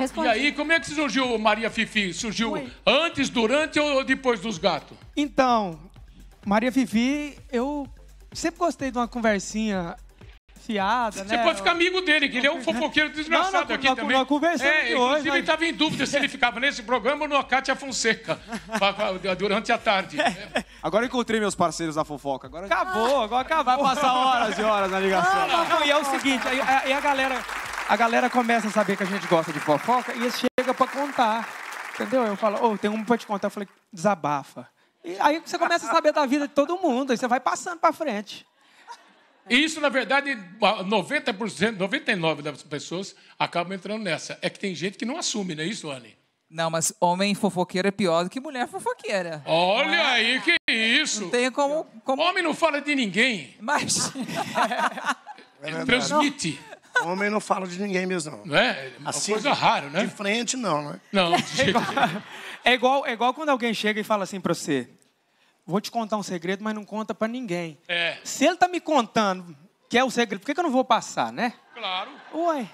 E aí, como é que surgiu Maria Fifi? Surgiu Oi. antes, durante ou depois dos gatos? Então, Maria Fifi, eu sempre gostei de uma conversinha fiada, Você né? pode ficar amigo dele, que ele é um fofoqueiro desgraçado não, não, aqui não, também. Não, conversa. é, inclusive hoje, ele estava em dúvida se ele ficava nesse programa ou no Acátia Fonseca, durante a tarde. Agora encontrei meus parceiros da fofoca. Agora... Acabou, agora acabou. Vai passar horas e horas na ligação. Não, ah, não, não, e é o seguinte, aí a galera a galera começa a saber que a gente gosta de fofoca e chega para contar. Entendeu? Eu falo, oh, tem um para te contar. Eu falei, desabafa. E aí você começa a saber da vida de todo mundo, aí você vai passando para frente. Isso, na verdade, 90%, 99% das pessoas acabam entrando nessa. É que tem gente que não assume, não é isso, Anne? Não, mas homem fofoqueiro é pior do que mulher fofoqueira. Olha ah, aí, que isso! Não tem como, como... Homem não fala de ninguém. Mas... Transmite. Não. Homem não fala de ninguém mesmo, não. É, é? Uma assim, coisa rara, né? De frente, não, né? Não, de... é, igual, é, igual, é igual quando alguém chega e fala assim pra você: Vou te contar um segredo, mas não conta pra ninguém. É. Se ele tá me contando que é o segredo, por que, que eu não vou passar, né? Claro. Ué.